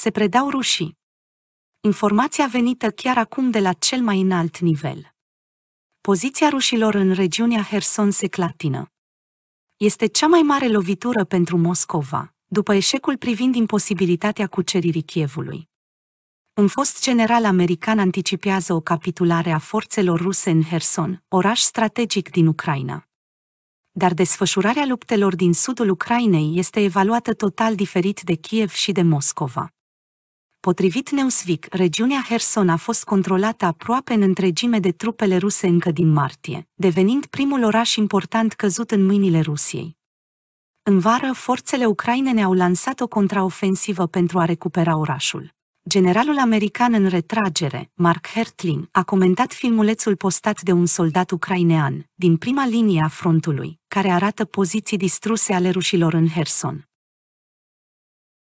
se predau rușii. Informația venită chiar acum de la cel mai înalt nivel. Poziția rușilor în regiunea Herson se clatină. Este cea mai mare lovitură pentru Moscova, după eșecul privind imposibilitatea cuceririi Chievului. Un fost general american anticipează o capitulare a forțelor ruse în Herson, oraș strategic din Ucraina. Dar desfășurarea luptelor din sudul Ucrainei este evaluată total diferit de Kiev și de Moscova. Potrivit Newsweek, regiunea Herson a fost controlată aproape în întregime de trupele ruse încă din martie, devenind primul oraș important căzut în mâinile Rusiei. În vară, forțele ucrainene au lansat o contraofensivă pentru a recupera orașul. Generalul american în retragere, Mark Hertlin, a comentat filmulețul postat de un soldat ucrainean, din prima linie a frontului, care arată poziții distruse ale rușilor în Herson.